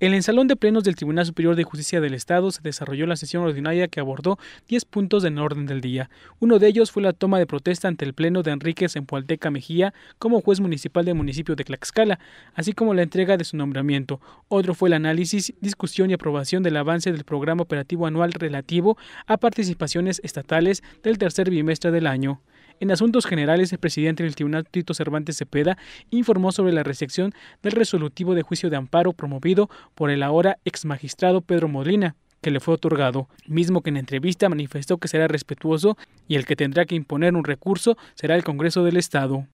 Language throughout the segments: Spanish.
En el Salón de Plenos del Tribunal Superior de Justicia del Estado se desarrolló la sesión ordinaria que abordó 10 puntos en orden del día. Uno de ellos fue la toma de protesta ante el Pleno de Enríquez en Pualteca Mejía como juez municipal del municipio de Tlaxcala, así como la entrega de su nombramiento. Otro fue el análisis, discusión y aprobación del avance del programa operativo anual relativo a participaciones estatales del tercer bimestre del año. En asuntos generales, el presidente del tribunal Tito Cervantes Cepeda informó sobre la recepción del resolutivo de juicio de amparo promovido por el ahora ex magistrado Pedro Modrina, que le fue otorgado, mismo que en entrevista manifestó que será respetuoso y el que tendrá que imponer un recurso será el Congreso del Estado.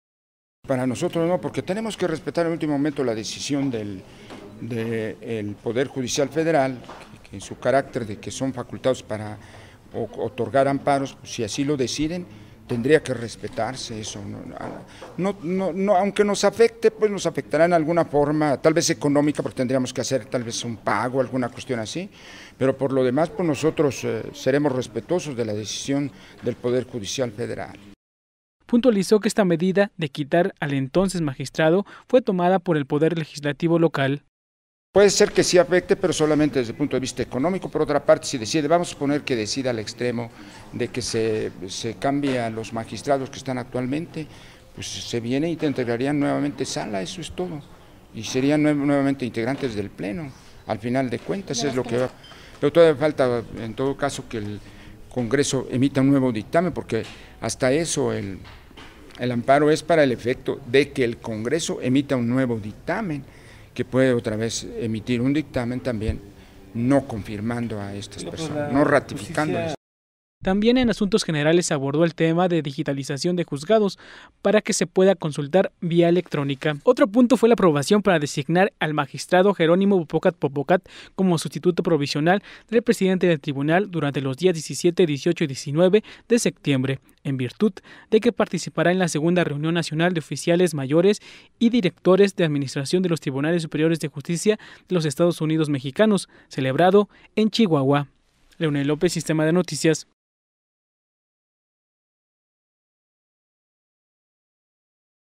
Para nosotros no, porque tenemos que respetar en último momento la decisión del, Poder Judicial Federal, que en su carácter de que son facultados para otorgar amparos, si así lo deciden, tendría que respetarse eso. No, no, aunque nos afecte, pues nos afectará en alguna forma, tal vez económica, porque tendríamos que hacer tal vez un pago, alguna cuestión así, pero por lo demás, pues nosotros eh, seremos respetuosos de la decisión del Poder Judicial Federal. Puntualizó que esta medida de quitar al entonces magistrado fue tomada por el Poder Legislativo local Puede ser que sí afecte, pero solamente desde el punto de vista económico. Por otra parte, si decide, vamos a poner que decida al extremo de que se, se cambian los magistrados que están actualmente, pues se viene y te integrarían nuevamente sala, eso es todo. Y serían nuevamente integrantes del Pleno, al final de cuentas, es lo que va. Pero todavía falta, en todo caso, que el Congreso emita un nuevo dictamen, porque hasta eso el, el amparo es para el efecto de que el Congreso emita un nuevo dictamen que puede otra vez emitir un dictamen también no confirmando a estas personas, no ratificando también en asuntos generales se abordó el tema de digitalización de juzgados para que se pueda consultar vía electrónica. Otro punto fue la aprobación para designar al magistrado Jerónimo Popocat Popocat como sustituto provisional del presidente del tribunal durante los días 17, 18 y 19 de septiembre, en virtud de que participará en la segunda reunión nacional de oficiales mayores y directores de administración de los tribunales superiores de justicia de los Estados Unidos mexicanos, celebrado en Chihuahua. Leonel López, Sistema de Noticias.